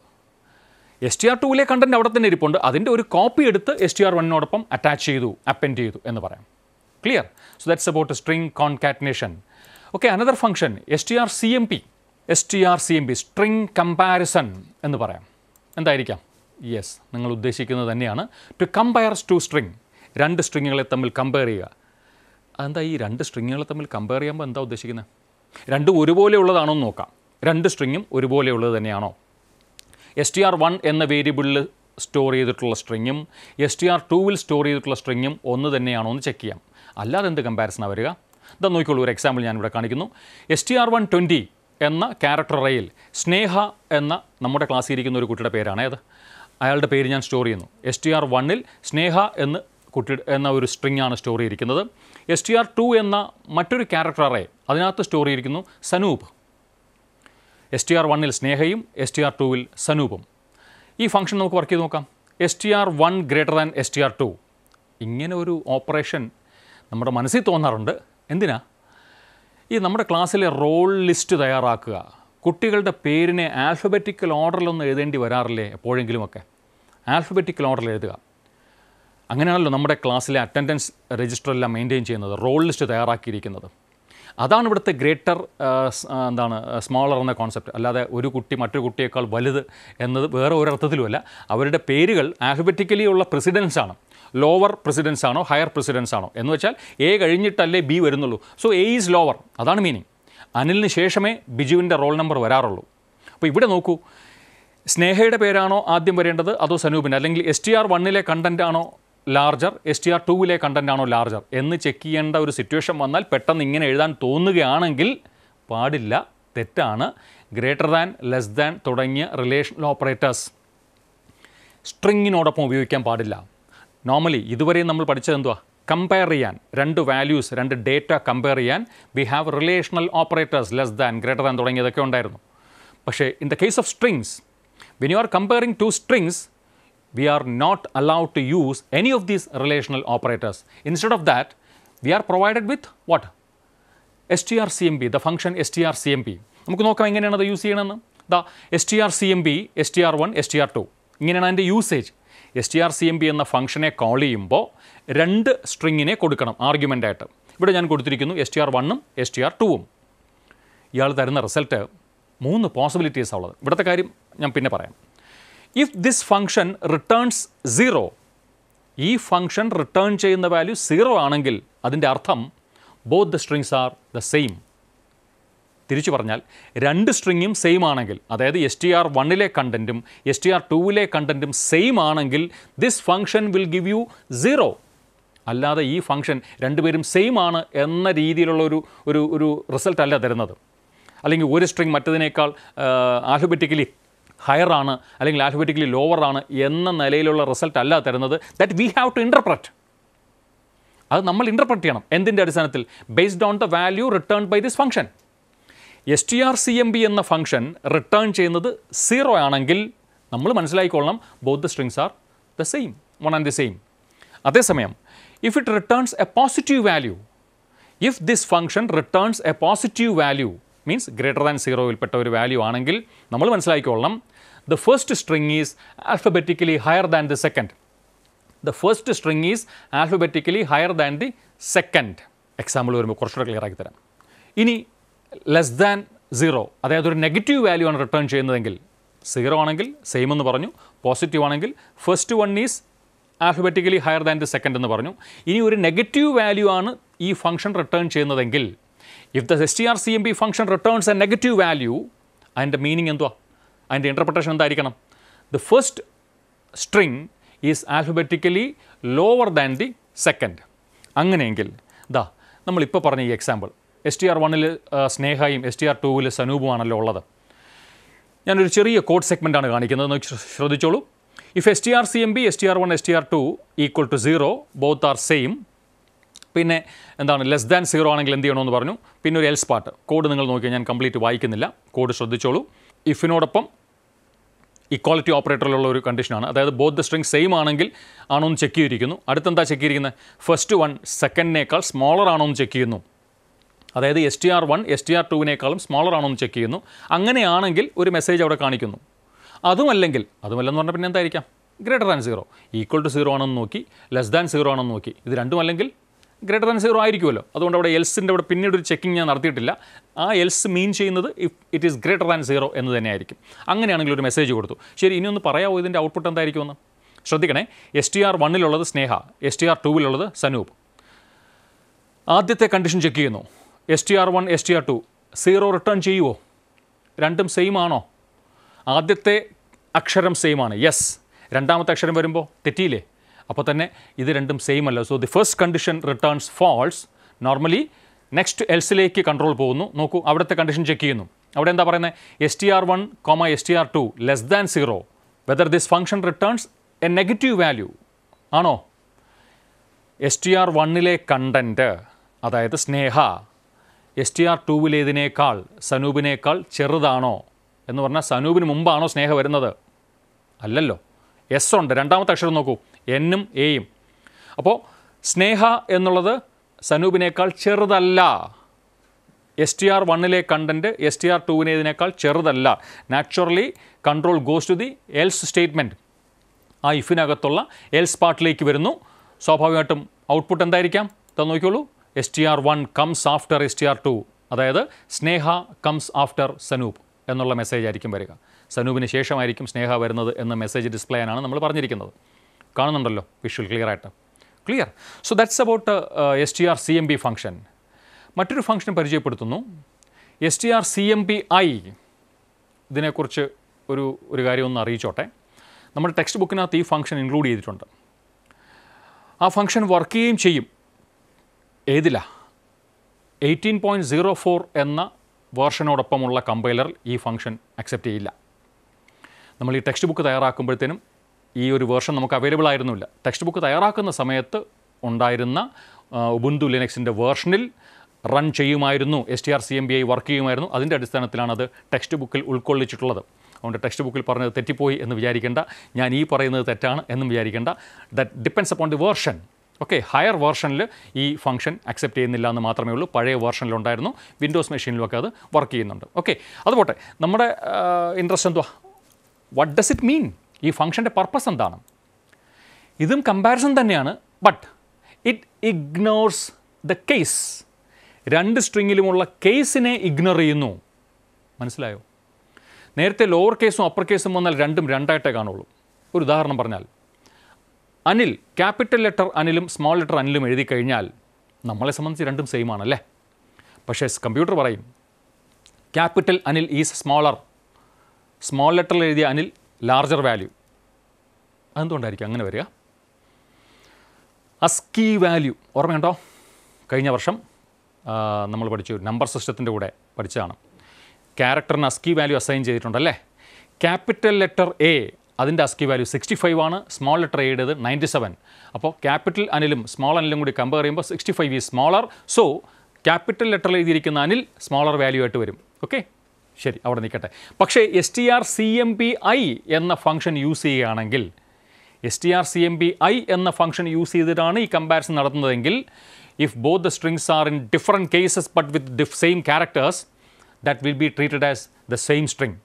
A: എസ് ടി ആർ ടുവിലെ കണ്ടൻറ്റ് അവിടെ തന്നെ ഇരിപ്പുണ്ട് അതിൻ്റെ ഒരു കോപ്പി എടുത്ത് എസ് ടി ആർ വണ്ണിനോടൊപ്പം അറ്റാച്ച് ചെയ്തു അപ്പെൻഡ് ചെയ്തു എന്ന് പറയാം clear so that's about string concatenation okay another function S T R C M P S T R C M P string comparison എന്ന് പറയാം എന്തായിരിക്കാം യെസ് നിങ്ങൾ ഉദ്ദേശിക്കുന്നത് തന്നെയാണ് ടു കമ്പയർസ് ടു സ്ട്രിങ് രണ്ട് സ്ട്രിങ്ങുകളെ തമ്മിൽ കമ്പയർ ചെയ്യുക അതെന്താ ഈ രണ്ട് സ്ട്രിങ്ങുകൾ തമ്മിൽ കമ്പയർ ചെയ്യുമ്പോൾ എന്താ ഉദ്ദേശിക്കുന്നത് രണ്ടും ഒരുപോലെയുള്ളതാണോ എന്ന് നോക്കാം രണ്ട് സ്ട്രിങ്ങും ഒരുപോലെയുള്ളത് തന്നെയാണോ എസ് ടി ആർ വൺ എന്ന വേരിയബിളിൽ സ്റ്റോർ ചെയ്തിട്ടുള്ള സ്ട്രിങ്ങും എസ് ടി ആർ ടൂവിൽ സ്റ്റോർ ചെയ്തിട്ടുള്ള സ്ട്രിങ്ങും ഒന്ന് തന്നെയാണോ എന്ന് ചെക്ക് ചെയ്യാം അല്ലാതെ എന്ത് കമ്പാരിസനാണ് വരിക ഇതാ നോക്കിക്കോളൂ ഒരു എക്സാമ്പിൾ ഞാനിവിടെ കാണിക്കുന്നു S T R one twenty എന്ന ക്യാരക്ടർ റയിൽ സ്നേഹ എന്ന നമ്മുടെ ക്ലാസ്സിൽ ഇരിക്കുന്ന ഒരു കുട്ടിയുടെ പേരാണ് അത് അയാളുടെ പേര് ഞാൻ സ്റ്റോർ ചെയ്യുന്നു എസ് ടി ആർ വണ്ണിൽ സ്നേഹ എന്ന് കുട്ടി എന്ന ഒരു സ്ട്രിങ്ങാണ് സ്റ്റോർ ചെയ്തിരിക്കുന്നത് എസ് ടി ആർ ടു എന്ന മറ്റൊരു ക്യാരക്ടറെ അതിനകത്ത് സ്റ്റോറി ഇരിക്കുന്നു സനൂപ് എസ് ടി ആർ വണ്ണിൽ സ്നേഹയും എസ് ടി ആർ ടുവിൽ സനൂപും ഈ ഫംഗ്ഷൻ നമുക്ക് വർക്ക് ചെയ്ത് നോക്കാം S T R one greater than S T R two ഇങ്ങനെ ഒരു ഓപ്പറേഷൻ നമ്മുടെ മനസ്സിൽ തോന്നാറുണ്ട് എന്തിനാ ഈ നമ്മുടെ ക്ലാസ്സിലെ റോൾ ലിസ്റ്റ് തയ്യാറാക്കുക കുട്ടികളുടെ പേരിനെ ആൽഫബറ്റിക്കൽ ഓർഡറിലൊന്നും എഴുതേണ്ടി വരാറില്ലേ എപ്പോഴെങ്കിലുമൊക്കെ ആൽഫബറ്റിക്കൽ ഓർഡറിൽ എഴുതുക അങ്ങനെയാണല്ലോ നമ്മുടെ ക്ലാസ്സിലെ അറ്റൻഡൻസ് രജിസ്റ്ററെല്ലാം മെയിൻറ്റെയിൻ ചെയ്യുന്നത് റോൾ ലിസ്റ്റ് തയ്യാറാക്കിയിരിക്കുന്നത് അതാണ് ഇവിടുത്തെ ഗ്രേറ്റർ എന്താണ് സ്മോളർ എന്ന കോൺസെപ്റ്റ് അല്ലാതെ ഒരു കുട്ടി മറ്റൊരു കുട്ടിയേക്കാൾ വലുത് എന്നത് വേറെ ഒരർത്ഥത്തിലുമല്ല അവരുടെ പേരുകൾ ആൽഫബറ്റിക്കലി ഉള്ള പ്രസിഡൻസ് ആണ് ലോവർ പ്രസിഡൻസ് ആണോ ഹയർ പ്രസിഡൻസ് ആണോ എന്ന് വെച്ചാൽ എ കഴിഞ്ഞിട്ടല്ലേ ബി വരുന്നുള്ളൂ സോ എ ഈസ് ലോവർ അതാണ് മീനിങ് അനിലിന് ശേഷമേ ബിജുവിൻ്റെ റോൾ നമ്പർ വരാറുള്ളൂ അപ്പോൾ ഇവിടെ നോക്കൂ സ്നേഹയുടെ പേരാണോ ആദ്യം വരേണ്ടത് അതോ സനൂപിൻ്റെ അല്ലെങ്കിൽ എസ് ടി ആർ വണ്ണിലെ കണ്ടൻ്റ് ആണോ ലാർജർ എസ് ടി ആർ ടൂവിലെ കണ്ടൻറ്റാണോ ലാർജർ എന്ന് ചെക്ക് ചെയ്യേണ്ട ഒരു സിറ്റുവേഷൻ വന്നാൽ പെട്ടെന്ന് ഇങ്ങനെ എഴുതാൻ തോന്നുകയാണെങ്കിൽ പാടില്ല തെറ്റാണ് ഗ്രേറ്റർ ദാൻ ലെസ് ദാൻ തുടങ്ങിയ റിലേഷണൽ ഓപ്പറേറ്റേഴ്സ് സ്ട്രിങ്ങിനോടൊപ്പം ഉപയോഗിക്കാൻ പാടില്ല നോർമലി ഇതുവരെയും നമ്മൾ പഠിച്ചത് എന്തുവാ കമ്പയർ ചെയ്യാൻ രണ്ട് വാല്യൂസ് രണ്ട് ഡേറ്റ കമ്പയർ ചെയ്യാൻ we have relational operators less than greater than തുടങ്ങിയതൊക്കെ ഉണ്ടായിരുന്നു പക്ഷേ in the case of strings when you are comparing two strings we are not allowed to use any of these relational operators. Instead of that, we are provided with what? strcmb, the function strcmb. നമുക്ക് നോക്കാം എങ്ങനെയാണ് അത് use ചെയ്യണമെന്ന് the S T R C M B S T R one S T R two ഇങ്ങനെയാണ് അതിൻ്റെ usage S T R C M B എന്ന ഫംഗ്ഷനെ call ചെയ്യുമ്പോൾ രണ്ട് സ്ട്രിങ്ങിനെ കൊടുക്കണം ആയിട്ട് ഇവിടെ ഞാൻ കൊടുത്തിരിക്കുന്നു എസ് ടി ആർ വണ്ണും എസ് ടി ആർ ടൂവും ഇയാൾ തരുന്ന റിസൾട്ട് മൂന്ന് പോസിബിലിറ്റീസാണ് ഉള്ളത് ഇവിടുത്തെ കാര്യം ഞാൻ പിന്നെ പറയാം if this function returns zero ഈ ഫങ്ഷൻ റിട്ടേൺ ചെയ്യുന്ന വാല്യൂ സീറോ ആണെങ്കിൽ അതിൻ്റെ അർത്ഥം both the strings are the same തിരിച്ചു പറഞ്ഞാൽ രണ്ട് സ്ട്രിങ്ങും സെയിം ആണെങ്കിൽ അതായത് എസ് ടി ആർ വണ്ണിലെ കണ്ടൻറ്റും എസ് ടി ആർ ടൂവിലെ കണ്ടൻറ്റും സെയിം ആണെങ്കിൽ this function will give you zero അല്ലാതെ ഈ ഫങ്ഷൻ രണ്ടുപേരും സെയിം ആണ് എന്ന രീതിയിലുള്ള ഒരു ഒരു ഒരു റിസൾട്ടല്ല തരുന്നത് അല്ലെങ്കിൽ ഒരു സ്ട്രിങ് മറ്റതിനേക്കാൾ ആൽഫബറ്റിക്കലി ഹയറാണ് അല്ലെങ്കിൽ ആൽഫബറ്റിക്കലി ലോവറാണ് എന്ന നിലയിലുള്ള റിസൾട്ട് അല്ല തരുന്നത് that we have to interpret അത് നമ്മൾ ഇൻ്റർപ്രറ്റ് ചെയ്യണം എന്തിൻ്റെ അടിസ്ഥാനത്തിൽ based on the value return by this function S T R C M B എന്ന ഫംഗ്ഷൻ റിട്ടേൺ ചെയ്യുന്നത് സീറോ ആണെങ്കിൽ നമ്മൾ മനസ്സിലാക്കിക്കൊള്ളണം both the strings are the same one and the same അതേസമയം if it returns a positive value if this function returns a positive value means greater than സീറോയിൽപ്പെട്ട ഒരു value ആണെങ്കിൽ നമ്മൾ മനസ്സിലാക്കിക്കൊള്ളണം the first string is alphabetically higher than the second the first string is alphabetically higher than the second example വരുമ്പോൾ കുറച്ചുകൂടെ clear ആക്കി തരാം ഇനി less than zero അതായത് ഒരു നെഗറ്റീവ് വാല്യൂ ആണ് റിട്ടേൺ ചെയ്യുന്നതെങ്കിൽ സീറോ ആണെങ്കിൽ സെയിം എന്ന് പറഞ്ഞു പോസിറ്റീവ് ആണെങ്കിൽ first one is alphabetically higher than the second എന്ന് പറഞ്ഞു ഇനി ഒരു നെഗറ്റീവ് വാല്യൂ ആണ് ഈ ഫംഗ്ഷൻ റിട്ടേൺ ചെയ്യുന്നതെങ്കിൽ if the S T R C M P function returns a negative value അതിൻ്റെ മീനിങ് എന്തുവാ അതിൻ്റെ ഇൻ്റർപ്രിട്ടേഷൻ എന്തായിരിക്കണം the first string is alphabetically lower than the second അങ്ങനെയെങ്കിൽ ദാ നമ്മളിപ്പോൾ പറഞ്ഞ ഈ എക്സാമ്പിൾ എസ് ടി ആർ വണ്ണിൽ സ്നേഹയും എസ് ടി ആർ ടൂവിൽ സനൂപുമാണല്ലോ ഉള്ളത് ഞാനൊരു ചെറിയ കോഡ് സെഗ്മെൻറ്റാണ് കാണിക്കുന്നത് ശ്രദ്ധിച്ചോളൂ if S T R C M B S T R one S T R two equal to zero both are same പിന്നെ എന്താണ് ലെസ് ദാൻ സീറോ ആണെങ്കിൽ എന്ത് ചെയ്യണമെന്ന് പറഞ്ഞു പിന്നെ ഒരു എൽസ് പാർട്ട് കോഡ് നിങ്ങൾ നോക്കിയാൽ ഞാൻ കംപ്ലീറ്റ് വായിക്കുന്നില്ല കോഡ് ശ്രദ്ധിച്ചോളൂ ഇഫിനോടൊപ്പം ഇക്വാളിറ്റി ഓപ്പറേറ്ററിലുള്ള ഒരു കണ്ടീഷനാണ് അതായത് ബോത്ത് ദ സ്ട്രിങ് സെയിം ആണെങ്കിൽ ആണോ എന്ന് ചെക്ക് ചെയ്തിരിക്കുന്നു അടുത്തെന്താ ചെക്ക് ചെയ്തിരിക്കുന്നത് ഫസ്റ്റ് വൺ സെക്കൻഡിനേക്കാൾ സ്മോളർ ആണോ എന്ന് ചെക്ക് ചെയ്യുന്നു അതായത് S T R one S T R ടുവിനേക്കാളും സ്മോളർ ആണോ എന്ന് ചെക്ക് ചെയ്യുന്നു അങ്ങനെയാണെങ്കിൽ ഒരു മെസ്സേജ് അവിടെ കാണിക്കുന്നു അതുമല്ലെങ്കിൽ അതുമല്ലെന്ന് പറഞ്ഞാൽ പിന്നെ എന്തായിരിക്കാം greater than zero equal to zero ആണെന്ന് നോക്കി ലെസ് ദാൻ സീറോ ആണെന്ന് നോക്കി ഇത് രണ്ടും അല്ലെങ്കിൽ ഗ്രേറ്റർ ദാൻ സീറോ ആയിരിക്കുമല്ലോ അതുകൊണ്ട് അവിടെ എൽസിൻ്റെ അവിടെ പിന്നീട് ഒരു ചെക്കിംഗ് ഞാൻ നടത്തിയിട്ടില്ല ആ എൽസ് മീൻ ചെയ്യുന്നത് if it is greater than zero എന്ന് തന്നെയായിരിക്കും അങ്ങനെയാണെങ്കിൽ ഒരു മെസ്സേജ് കൊടുത്തു ശരി ഇനി ഒന്ന് പറയാമോ ഇതിൻ്റെ ഔട്ട്പുട്ട് എന്തായിരിക്കുമെന്ന് ശ്രദ്ധിക്കണേ എസ് ടി ആർ വണ്ണിലുള്ളത് സ്നേഹ എസ് ടി ആർ ടൂവിലുള്ളത് സനൂപ് ആദ്യത്തെ കണ്ടീഷൻ ചെക്ക് ചെയ്യുന്നു S T R one S T R two zero return ചെയ്യുമോ രണ്ടും സെയിം ആണോ ആദ്യത്തെ അക്ഷരം സെയിം ആണ് യെസ് രണ്ടാമത്തെ അക്ഷരം വരുമ്പോൾ തെറ്റിയില്ലേ അപ്പോൾ തന്നെ ഇത് രണ്ടും സെയിം അല്ല so the first condition returns false normally next എൽസിലേക്ക് കൺട്രോൾ പോകുന്നു നോക്കൂ അവിടുത്തെ കണ്ടീഷൻ ചെക്ക് ചെയ്യുന്നു അവിടെ എന്താ പറയുന്നത് S T R one comma S T R two less than zero whether this function returns a negative value ആണോ എസ് ടി ആർ വണ്ണിലെ കണ്ടൻറ്റ് അതായത് സ്നേഹ എസ് ടി ആർ ടൂവിലേതിനേക്കാൾ സനൂപിനേക്കാൾ ചെറുതാണോ എന്ന് പറഞ്ഞാൽ സനൂപിന് മുമ്പാണോ സ്നേഹ വരുന്നത് അല്ലല്ലോ എസ് ഉണ്ട് രണ്ടാമത്തെ അക്ഷരം നോക്കൂ എന്നും എയും അപ്പോൾ സ്നേഹ എന്നുള്ളത് സനൂപിനേക്കാൾ ചെറുതല്ല എസ് ടി ആർ വണ്ണിലെ കണ്ടൻറ്റ് എസ് ടി ആർ ടൂവിനേതിനേക്കാൾ ചെറുതല്ല naturally control goes to the else statement ആ ഇഫിനകത്തുള്ള എൽസ് പാർട്ടിലേക്ക് വരുന്നു സ്വാഭാവികമായിട്ടും ഔട്ട്പുട്ട് എന്തായിരിക്കാം ഇതാ നോക്കിയോളൂ S T R one comes after S T R two അതായത് സ്നേഹ കംസ് ആഫ്റ്റർ സനൂപ് എന്നുള്ള മെസ്സേജ് ആയിരിക്കും വരിക സനൂപിന് ശേഷമായിരിക്കും സ്നേഹ വരുന്നത് എന്ന മെസ്സേജ് ഡിസ്പ്ലേ ചെയ്യാനാണ് നമ്മൾ പറഞ്ഞിരിക്കുന്നത് കാണുന്നുണ്ടല്ലോ വിഷ്വൽ ക്ലിയർ ആയിട്ട് clear so that's about S T R C M P function മറ്റൊരു ഫംഗ്ഷൻ പരിചയപ്പെടുത്തുന്നു S T R C M P I ഇതിനെക്കുറിച്ച് ഒരു ഒരു കാര്യം ഒന്ന് അറിയിച്ചോട്ടെ നമ്മുടെ ടെക്സ്റ്റ് ബുക്കിനകത്ത് ഈ ഫംഗ്ഷൻ ഇൻക്ലൂഡ് ചെയ്തിട്ടുണ്ട് ആ ഫംഗ്ഷൻ വർക്ക് ചെയ്യുകയും ചെയ്യും ഏതിലാ എയ്റ്റീൻ പോയിൻറ്റ് സീറോ ഫോർ എന്ന വേർഷനോടൊപ്പമുള്ള കമ്പൈലർ ഈ ഫംഗ്ഷൻ അക്സെപ്റ്റ് ചെയ്യില്ല നമ്മൾ ഈ ടെക്സ്റ്റ് ബുക്ക് തയ്യാറാക്കുമ്പോഴത്തേനും ഈ ഒരു വേർഷൻ നമുക്ക് അവൈലബിൾ ആയിരുന്നില്ല ടെക്സ്റ്റ് ബുക്ക് തയ്യാറാക്കുന്ന സമയത്ത് ഉണ്ടായിരുന്ന ഉബുന്തു ലിനക്സിൻ്റെ വേർഷനിൽ റൺ ചെയ്യുമായിരുന്നു S T R C M B I work ചെയ്യുമായിരുന്നു അതിൻ്റെ അടിസ്ഥാനത്തിലാണ് അത് ടെക്സ്റ്റ് ബുക്കിൽ ഉൾക്കൊള്ളിച്ചിട്ടുള്ളത് അതുകൊണ്ട് ടെക്സ്റ്റ് ബുക്കിൽ പറഞ്ഞത് തെറ്റിപ്പോയി എന്ന് വിചാരിക്കേണ്ട ഞാൻ ഈ പറയുന്നത് തെറ്റാണ് എന്നും വിചാരിക്കേണ്ട that depends upon the version okay higher വേർഷനിൽ ഈ ഫംഗ്ഷൻ അക്സെപ്റ്റ് ചെയ്യുന്നില്ല എന്ന് മാത്രമേ ഉള്ളൂ പഴയ വേർഷനിലുണ്ടായിരുന്നു വിൻഡോസ് മെഷീനിലൊക്കെ അത് വർക്ക് ചെയ്യുന്നുണ്ട് ഓക്കെ അതുപോട്ടെ നമ്മുടെ ഇൻട്രസ്റ്റ് എന്തുവാ വട്ട് ഡസ് ഇറ്റ് മീൻ ഈ ഫംഗ്ഷൻ്റെ പർപ്പസ് എന്താണ് ഇതും കമ്പാരിസൺ തന്നെയാണ് but it ignores the case രണ്ട് സ്ട്രിങ്ങിലുമുള്ള കേസിനെ ഇഗ്നോർ ചെയ്യുന്നു മനസ്സിലായോ നേരത്തെ ലോവർ കേസും അപ്പർ കേസും വന്നാൽ രണ്ടും രണ്ടായിട്ടേ കാണുള്ളൂ ഒരു ഉദാഹരണം പറഞ്ഞാൽ അനിൽ ക്യാപിറ്റൽ ലെറ്റർ അനിലും സ്മോൾ ലെറ്റർ അനിലും എഴുതി കഴിഞ്ഞാൽ നമ്മളെ സംബന്ധിച്ച് രണ്ടും സെയിം ആണല്ലേ പക്ഷേ കമ്പ്യൂട്ടർ പറയും capital Anil is smaller small ലെറ്ററിൽ എഴുതിയ അനിൽ ലാർജർ വാല്യൂ അതെന്തുകൊണ്ടായിരിക്കും അങ്ങനെ വരിക അസ്കി വാല്യൂ ഓർമ്മയുണ്ടോ കഴിഞ്ഞ വർഷം നമ്മൾ പഠിച്ചു നമ്പർ സിസ്റ്റത്തിൻ്റെ കൂടെ പഠിച്ചതാണ് ക്യാരക്ടറിന് അസ്കി വാല്യൂ അസൈൻ ചെയ്തിട്ടുണ്ടല്ലേ ക്യാപിറ്റൽ ലെറ്റർ എ അതിൻ്റെ അസ്കി വാല്യൂ സിക്സ്റ്റി ഫൈവ് ആണ് സ്മോൾ ലെറ്റർ എയുടേത് നയൻറ്റി സെവൻ അപ്പോൾ ക്യാപിറ്റൽ അനിലും സ്മോൾ അനിലും കൂടി കമ്പയർ ചെയ്യുമ്പോൾ sixty five is smaller so capital ലെറ്ററിൽ എഴുതിയിരിക്കുന്ന അനിൽ സ്മോളർ വാല്യൂ ആയിട്ട് വരും ഓക്കെ ശരി അവിടെ നിൽക്കട്ടെ പക്ഷേ S T R C M P I എന്ന ഫംഗ്ഷൻ യൂസ് ചെയ്യുകയാണെങ്കിൽ S T R C M P I എന്ന ഫംഗ്ഷൻ യൂസ് ചെയ്തിട്ടാണ് ഈ കമ്പാരിസൺ നടത്തുന്നതെങ്കിൽ if both the strings are in different cases but with diff same characters that will be treated as the same string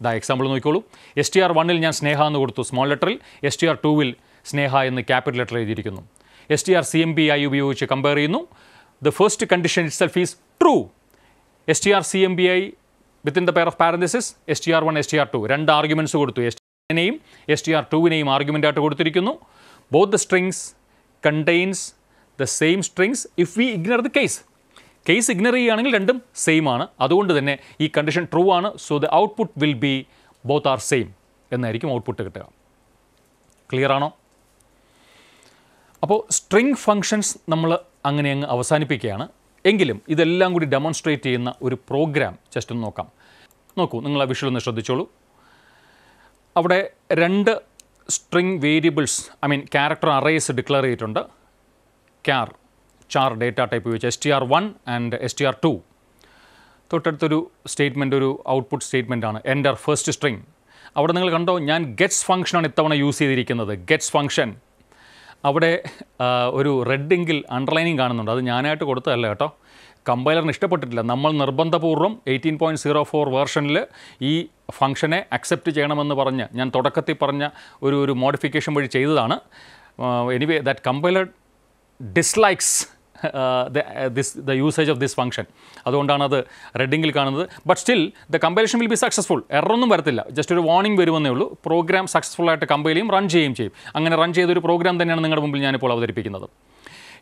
A: ഇതാ example നോക്കിക്കോളൂ S T R വണ്ണിൽ ഞാൻ സ്നേഹ എന്ന് കൊടുത്തു സ്മോൾ ലെറ്ററിൽ എസ് ടി ആർ ടൂവിൽ സ്നേഹ എന്ന് ക്യാപിറ്റൽ ലെറ്റർ എഴുതിയിരിക്കുന്നു S T R C M P I ഉപയോഗിച്ച് കമ്പയർ ചെയ്യുന്നു the first condition it self is true S T R C M P I within the pair of parenthesis S T R one S T R to രണ്ട് arguments കൊടുത്തു S ടിനെയും S T R ടുവിനെയും ആയിട്ട് കൊടുത്തിരിക്കുന്നു both the strings contains the same strings if we ignore the case case ignore ചെയ്യുകയാണെങ്കിൽ രണ്ടും same ആണ് അതുകൊണ്ട് തന്നെ ഈ കണ്ടീഷൻ ട്രൂ ആണ് so the output will be both are same എന്നായിരിക്കും ഔട്ട്പുട്ട് കിട്ടുക ക്ലിയർ ആണോ അപ്പോൾ സ്ട്രിങ് ഫങ്ഷൻസ് നമ്മൾ അങ്ങനെ അങ്ങ് അവസാനിപ്പിക്കുകയാണ് എങ്കിലും ഇതെല്ലാം കൂടി ഡെമോൺസ്ട്രേറ്റ് ചെയ്യുന്ന ഒരു പ്രോഗ്രാം ജസ്റ്റ് ഒന്ന് നോക്കാം നോക്കൂ നിങ്ങൾ ആ വിഷ്വൽ ഒന്ന് ശ്രദ്ധിച്ചോളൂ അവിടെ രണ്ട് string variables I mean character arrays declare ചെയ്തിട്ടുണ്ട് ക്യാർ ചാർ ഡേറ്റ ടൈപ്പ് വെച്ച് S T R one and S T R two തൊട്ടടുത്തൊരു സ്റ്റേറ്റ്മെൻ്റ് ഒരു ഔട്ട്പുട്ട് സ്റ്റേറ്റ്മെൻ്റ് ആണ് എൻ്റെ ഫസ്റ്റ് സ്ട്രിങ് അവിടെ നിങ്ങൾ കണ്ടോ ഞാൻ ഗെറ്റ്സ് ഫംഗ്ഷനാണ് ഇത്തവണ യൂസ് ചെയ്തിരിക്കുന്നത് ഗെറ്റ്സ് ഫംഗ്ഷൻ അവിടെ ഒരു റെഡിങ്കിൽ അണ്ടർലൈനിങ് കാണുന്നുണ്ട് അത് ഞാനായിട്ട് കൊടുത്തതല്ല കേട്ടോ കമ്പൈലറിന് ഇഷ്ടപ്പെട്ടിട്ടില്ല നമ്മൾ നിർബന്ധപൂർവ്വം എയ്റ്റീൻ പോയിൻറ്റ് സീറോ ഫോർ വേർഷനിൽ ഈ ഫംഗ്ഷനെ അക്സെപ്റ്റ് ചെയ്യണമെന്ന് പറഞ്ഞ് ഞാൻ തുടക്കത്തിൽ പറഞ്ഞ ഒരു ഒരു മോഡിഫിക്കേഷൻ വഴി ചെയ്തതാണ് anyway that compiler dislikes this the usage of this function അതുകൊണ്ടാണ് അത് റെഡിങ്ങിൽ കാണുന്നത് but still the compilation will be successful എററൊന്നും വരത്തില്ല ജസ്റ്റ് ഒരു വാർണിംഗ് വരുമെന്നേ ഉള്ളൂ പ്രോഗ്രാം സക്സസ്ഫുൾ ആയിട്ട് കമ്പയിൽ ചെയ്യും റൺ ചെയ്യുകയും ചെയ്യും അങ്ങനെ റൺ ചെയ്തൊരു പ്രോഗ്രാം തന്നെയാണ് നിങ്ങളുടെ മുമ്പിൽ ഞാനിപ്പോൾ അവതരിപ്പിക്കുന്നത്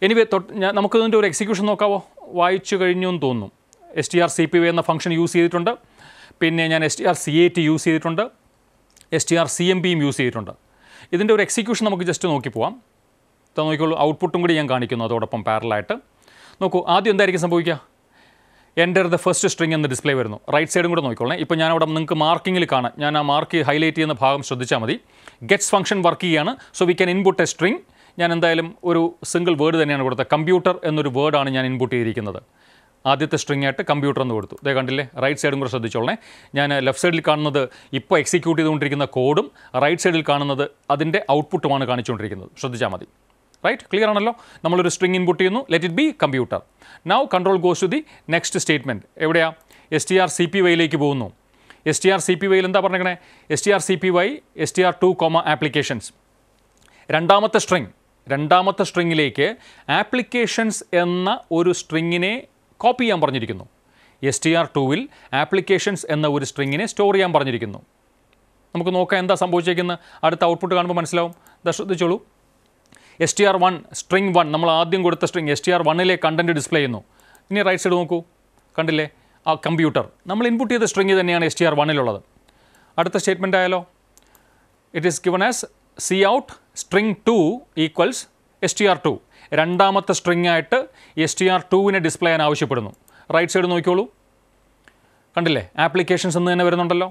A: എനിവേ തൊട്ട് നമുക്ക് ഇതിൻ്റെ ഒരു എക്സിക്യൂഷൻ നോക്കാവോ വായിച്ചു കഴിഞ്ഞു എന്ന് തോന്നും S T R C P V എന്ന ഫംഗ്ഷൻ യൂസ് ചെയ്തിട്ടുണ്ട് പിന്നെ ഞാൻ S T R C A T use ചെയ്തിട്ടുണ്ട് S T R C M പിയും യൂസ് ചെയ്തിട്ടുണ്ട് ഇതിൻ്റെ ഒരു എക്സിക്യൂഷൻ നമുക്ക് ജസ്റ്റ് നോക്കി പോവാം നോക്കിക്കോളൂ ഔട്ട്പുട്ടും കൂടി ഞാൻ കാണിക്കുന്നു അതോടൊപ്പം പാരലായിട്ട് നോക്കൂ ആദ്യം എന്തായിരിക്കും സംഭവിക്കുക എൻ്റർ ദ ഫസ്റ്റ് സ്ട്രിങ് എന്ന് ഡിസ്പ്ലേ വരുന്നു റൈറ്റ് സൈഡും കൂടെ നോക്കിക്കോളേ ഇപ്പോൾ ഞാൻ അവിടെ നിങ്ങൾക്ക് മാർക്കിങ്ങിൽ കാണാം ഞാൻ ആ മാർക്ക് ഹൈലൈറ്റ് ചെയ്യുന്ന ഭാഗം ശ്രദ്ധിച്ചാൽ മതി ഗെറ്റ്സ് ഫംഗ്ഷൻ വർക്ക് ചെയ്യുകയാണ് so we can input a string ഞാൻ എന്തായാലും ഒരു സിംഗിൾ വേർഡ് തന്നെയാണ് കൊടുത്തത് കമ്പ്യൂട്ടർ എന്നൊരു വേർഡാണ് ഞാൻ ഇൻപുട്ട് ചെയ്തിരിക്കുന്നത് ആദ്യത്തെ സ്ട്രിങ് ആയിട്ട് കമ്പ്യൂട്ടർ എന്ന് കൊടുത്തു ഇതേ കണ്ടില്ലേ റൈറ്റ് സൈഡും കൂടെ ശ്രദ്ധിച്ചോളേ ഞാൻ ലെഫ്റ്റ് സൈഡിൽ കാണുന്നത് ഇപ്പോൾ എക്സിക്യൂട്ട് ചെയ്തുകൊണ്ടിരിക്കുന്ന കോഡും റൈറ്റ് സൈഡിൽ കാണുന്നത് അതിൻ്റെ ഔട്ട്പുട്ടുമാണ് കാണിച്ചുകൊണ്ടിരിക്കുന്നത് ശ്രദ്ധിച്ചാൽ മതി റൈറ്റ് ക്ലിയർ ആണല്ലോ നമ്മളൊരു സ്ട്രിങ് ഇൻപുട്ട് ചെയ്യുന്നു let it be computer now control goes to the next statement എവിടെയാണ് S T R C P വൈയിലേക്ക് പോകുന്നു S T R C P വൈയിൽ എന്താ പറഞ്ഞേക്കണേ S T R C P Y S T R two comma applications രണ്ടാമത്തെ string രണ്ടാമത്തെ സ്ട്രിങ്ങിലേക്ക് applications എന്ന ഒരു സ്ട്രിങ്ങിനെ കോപ്പി ചെയ്യാൻ പറഞ്ഞിരിക്കുന്നു എസ് ടി ആർ ടുവിൽ ആപ്ലിക്കേഷൻസ് എന്ന ഒരു സ്ട്രിങ്ങിനെ സ്റ്റോർ ചെയ്യാൻ പറഞ്ഞിരിക്കുന്നു നമുക്ക് നോക്കാം എന്താ സംഭവിച്ചേക്കുന്നത് അടുത്ത ഔട്ട്പുട്ട് കാണുമ്പോൾ മനസ്സിലാവും ശ്രദ്ധിച്ചോളൂ S T R one string one നമ്മൾ ആദ്യം കൊടുത്ത സ്ട്രിങ് എസ് ടി ആർ വണ്ണിലെ കണ്ടൻറ്റ് ഡിസ്പ്ലേ ചെയ്യുന്നു ഇനി റൈറ്റ് സൈഡ് നോക്കൂ കണ്ടില്ലേ ആ കമ്പ്യൂട്ടർ നമ്മൾ ഇൻപുട്ട് ചെയ്ത സ്ട്രിങ് തന്നെയാണ് എസ് ടി ആർ വണ്ണിലുള്ളത് അടുത്ത സ്റ്റേറ്റ്മെൻ്റ് ആയാലോ it is given as C out string two equals S T R two രണ്ടാമത്തെ സ്ട്രിങ് ആയിട്ട് എസ് ടി ആർ ടുവിനെ ഡിസ്പ്ലേ ചെയ്യാൻ ആവശ്യപ്പെടുന്നു റൈറ്റ് സൈഡ് നോക്കിക്കോളൂ കണ്ടില്ലേ ആപ്ലിക്കേഷൻസ് എന്ന് തന്നെ വരുന്നുണ്ടല്ലോ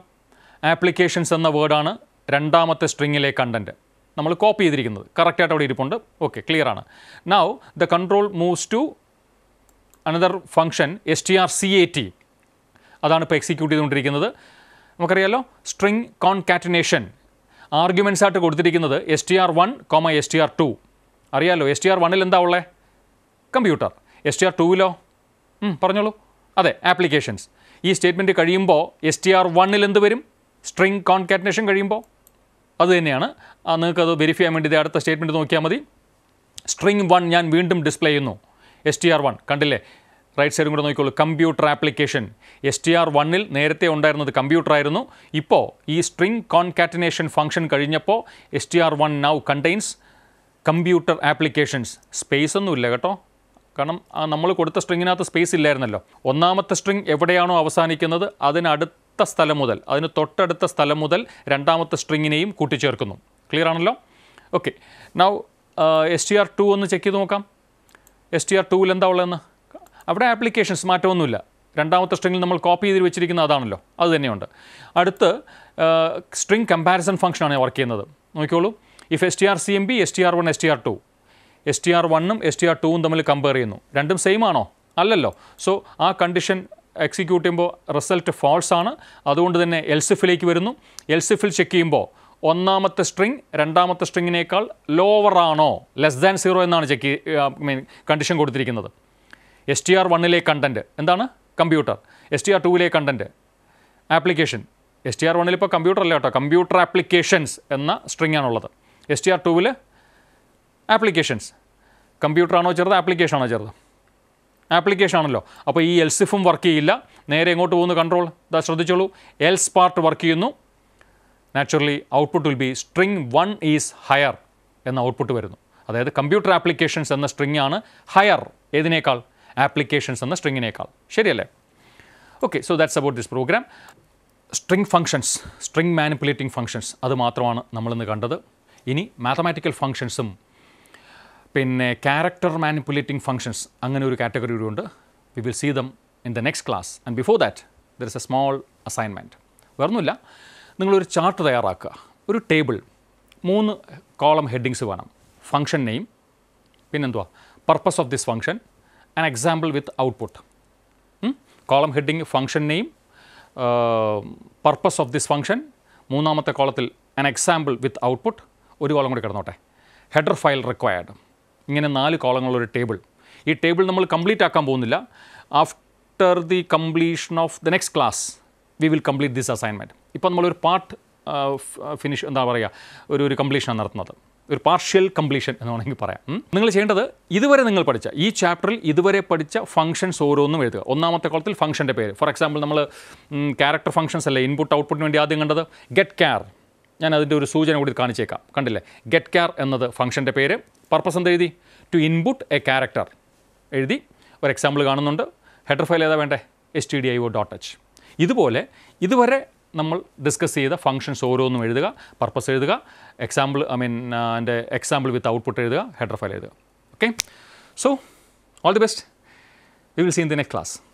A: ആപ്ലിക്കേഷൻസ് എന്ന വേർഡാണ് രണ്ടാമത്തെ സ്ട്രിങ്ങിലെ കണ്ടൻറ്റ് നമ്മൾ കോപ്പി ചെയ്തിരിക്കുന്നത് കറക്റ്റായിട്ട് അവിടെ ഇരിപ്പുണ്ട് ഓക്കെ ക്ലിയർ ആണ് now the control moves to another function S T R C A T അതാണ് ഇപ്പോൾ എക്സിക്യൂട്ട് ചെയ്തുകൊണ്ടിരിക്കുന്നത് നമുക്കറിയാലോ സ്ട്രിങ് കോൺകാറ്റിനേഷൻ ആർഗ്യുമെൻസ് ആയിട്ട് കൊടുത്തിരിക്കുന്നത് S T R one comma S T R two അറിയാമല്ലോ എസ് ടി ആർ വണ്ണിൽ എന്താ ഉള്ളത് കമ്പ്യൂട്ടർ എസ് ടി ആർ ടുവിലോ പറഞ്ഞോളൂ അതെ ആപ്ലിക്കേഷൻസ് ഈ സ്റ്റേറ്റ്മെൻറ്റ് കഴിയുമ്പോൾ എസ് ടി ആർ വണ്ണിൽ എന്ത് വരും സ്ട്രിങ് കോൺകാറ്റിനേഷൻ കഴിയുമ്പോൾ അതുതന്നെയാണ് നിങ്ങൾക്കത് വെരിഫൈ ചെയ്യാൻ വേണ്ടി അടുത്ത സ്റ്റേറ്റ്മെൻറ്റ് നോക്കിയാൽ മതി സ്ട്രിങ് വൺ ഞാൻ വീണ്ടും ഡിസ്പ്ലേ ചെയ്യുന്നു എസ് ടി ആർ വൺ കണ്ടില്ലേ റൈറ്റ് സൈഡും കൂടെ നോക്കിക്കോളൂ computer application S T R വണ്ണിൽ നേരത്തെ ഉണ്ടായിരുന്നത് കമ്പ്യൂട്ടർ ആയിരുന്നു ഇപ്പോൾ ഈ സ്ട്രിങ് കോൺകാറ്റിനേഷൻ ഫംഗ്ഷൻ കഴിഞ്ഞപ്പോൾ S T R one now contains computer applications space ഒന്നുമില്ല കേട്ടോ കാരണം നമ്മൾ കൊടുത്ത സ്ട്രിങ്ങിനകത്ത് സ്പേസ് ഇല്ലായിരുന്നല്ലോ ഒന്നാമത്തെ സ്ട്രിങ് എവിടെയാണോ അവസാനിക്കുന്നത് അതിനടുത്ത സ്ഥലം മുതൽ അതിന് തൊട്ടടുത്ത സ്ഥലം മുതൽ രണ്ടാമത്തെ സ്ട്രിങ്ങിനെയും കൂട്ടിച്ചേർക്കുന്നു ക്ലിയർ ആണല്ലോ okay now S T R two ഒന്ന് ചെക്ക് ചെയ്ത് നോക്കാം എസ് ടി ആർ ടുവിൽ എന്താ ഉള്ളതെന്ന് അവിടെ ആപ്ലിക്കേഷൻസ് മാറ്റമൊന്നുമില്ല രണ്ടാമത്തെ സ്ട്രിങ്ങിൽ നമ്മൾ കോപ്പി ചെയ്ത് വെച്ചിരിക്കുന്ന അതാണല്ലോ അത് തന്നെയുണ്ട് അടുത്ത് സ്ട്രിങ് കമ്പാരിസൺ ഫംഗ്ഷനാണ് വർക്ക് ചെയ്യുന്നത് നോക്കിക്കോളൂ if S T R C M B S T R one S T R two S T R വണ്ണും എസ് ടി ആർ ടൂവും തമ്മിൽ കമ്പയർ ചെയ്യുന്നു രണ്ടും സെയിം ആണോ അല്ലല്ലോ സോ ആ കണ്ടീഷൻ എക്സിക്യൂട്ട് ചെയ്യുമ്പോൾ റിസൾട്ട് ഫോൾസ് ആണ് അതുകൊണ്ട് തന്നെ എൽസിഫിലേക്ക് വരുന്നു എൽസിഫിൽ ചെക്ക് ചെയ്യുമ്പോൾ ഒന്നാമത്തെ സ്ട്രിങ് രണ്ടാമത്തെ സ്ട്രിങ്ങിനേക്കാൾ ലോവർ ആണോ ലെസ് ദാൻ സീറോ എന്നാണ് ചെക്ക് മീൻ കണ്ടീഷൻ കൊടുത്തിരിക്കുന്നത് എസ് ടി ആർ വണ്ണിലെ കണ്ടൻറ്റ് എന്താണ് കമ്പ്യൂട്ടർ എസ് ടി ആർ ടുവിലെ content application S T R വണ്ണിൽ ഇപ്പോൾ കമ്പ്യൂട്ടർ അല്ല കേട്ടോ കമ്പ്യൂട്ടർ ആപ്ലിക്കേഷൻസ് എന്ന സ്ട്രിങ്ങാണുള്ളത് എസ് ടി ആർ ടുവിൽ ആപ്ലിക്കേഷൻസ് കമ്പ്യൂട്ടറാണോ ചെറുത് ആപ്ലിക്കേഷനാണോ ചെറുത് ആണല്ലോ അപ്പോൾ ഈ എൽസിഫും വർക്ക് ചെയ്യില്ല നേരെ എങ്ങോട്ട് പോകുന്നു കൺട്രോൾ ഇതാ ശ്രദ്ധിച്ചോളൂ എൽസ് പാർട്ട് വർക്ക് ചെയ്യുന്നു naturally output will be string one is higher എന്ന ഔട്ട്പുട്ട് വരുന്നു അതായത് കമ്പ്യൂട്ടർ ആപ്ലിക്കേഷൻസ് എന്ന സ്ട്രിങ് ആണ് ഹയർ ഏതിനേക്കാൾ ആപ്ലിക്കേഷൻസ് എന്ന സ്ട്രിങ്ങിനേക്കാൾ ശരിയല്ലേ okay so that's about this program string functions string manipulating functions അത് മാത്രമാണ് നമ്മളിന്ന് കണ്ടത് ഇനി മാത്തമാറ്റിക്കൽ ഫങ്ഷൻസും പിന്നെ ക്യാരക്ടർ മാനിപ്പുലേറ്റിംഗ് ഫങ്ഷൻസ് അങ്ങനെ ഒരു കാറ്റഗറി കൂടി ഉണ്ട് we will see them in the next class and before that there is a small assignment വേറൊന്നുമില്ല നിങ്ങളൊരു ചാർട്ട് തയ്യാറാക്കുക ഒരു ടേബിൾ മൂന്ന് കോളം ഹെഡിങ്സ് വേണം ഫങ്ഷൻ നെയിം പിന്നെന്തുവാ purpose of this function an example with output column heading function name purpose of this function മൂന്നാമത്തെ കോളത്തിൽ an example with output ഒരു കോളം കൂടി കിടന്നോട്ടെ ഹെഡർ ഫയൽ റിക്വയർഡ് ഇങ്ങനെ നാല് കോളങ്ങളുള്ള ഒരു ടേബിൾ ഈ ടേബിൾ നമ്മൾ കംപ്ലീറ്റ് ആക്കാൻ പോകുന്നില്ല after the completion of the next class we will complete this assignment ഇപ്പോൾ നമ്മളൊരു പാർട്ട് ഫിനിഷ് എന്താ പറയുക ഒരു ഒരു കംപ്ലീഷനാണ് നടത്തുന്നത് ഒരു പാർഷ്യൽ കംപ്ലീഷൻ എന്ന് വേണമെങ്കിൽ പറയാം നിങ്ങൾ ചെയ്യേണ്ടത് ഇതുവരെ നിങ്ങൾ പഠിച്ച ഈ ചാപ്റ്ററിൽ ഇതുവരെ പഠിച്ച ഫംഗ്ഷൻസ് ഓരോന്നും എഴുതുക ഒന്നാമത്തെ കോളത്തിൽ ഫംഗ്ഷൻ്റെ പേര് ഫോർ എക്സാമ്പിൾ നമ്മൾ ക്യാരക്ടർ ഫംഗ്ഷൻസ് അല്ലേ ഇൻപുട്ട് ഔട്ട്പുട്ടിന് വേണ്ടി ആദ്യം കണ്ടത് ഗെറ്റ് കെയർ ഞാൻ അതിൻ്റെ ഒരു സൂചന കൂടി കാണിച്ചേക്കാം കണ്ടില്ലേ ഗെറ്റ് കെയർ എന്നത് ഫംഗ്ഷൻ്റെ പേര് പർപ്പസ് എന്ത് എഴുതി ടു ഇൻപുട്ട് എ ക്യാരക്ടർ എഴുതി ഒരു എക്സാമ്പിൾ കാണുന്നുണ്ട് ഹെഡർ ഫയൽ ഏതാ വേണ്ടേ S T D I O dot H ഇതുപോലെ ഇതുവരെ നമ്മൾ ഡിസ്കസ് ചെയ്ത ഫംഗ്ഷൻസ് ഓരോന്നും എഴുതുക പർപ്പസ് എഴുതുക എക്സാമ്പിൾ ഐ മീൻ എൻ്റെ എക്സാമ്പിൾ വിത്ത് ഔട്ട്പുട്ട് എഴുതുക ഹെഡർ ഫയൽ എഴുതുക okay so all the best we will see in the next class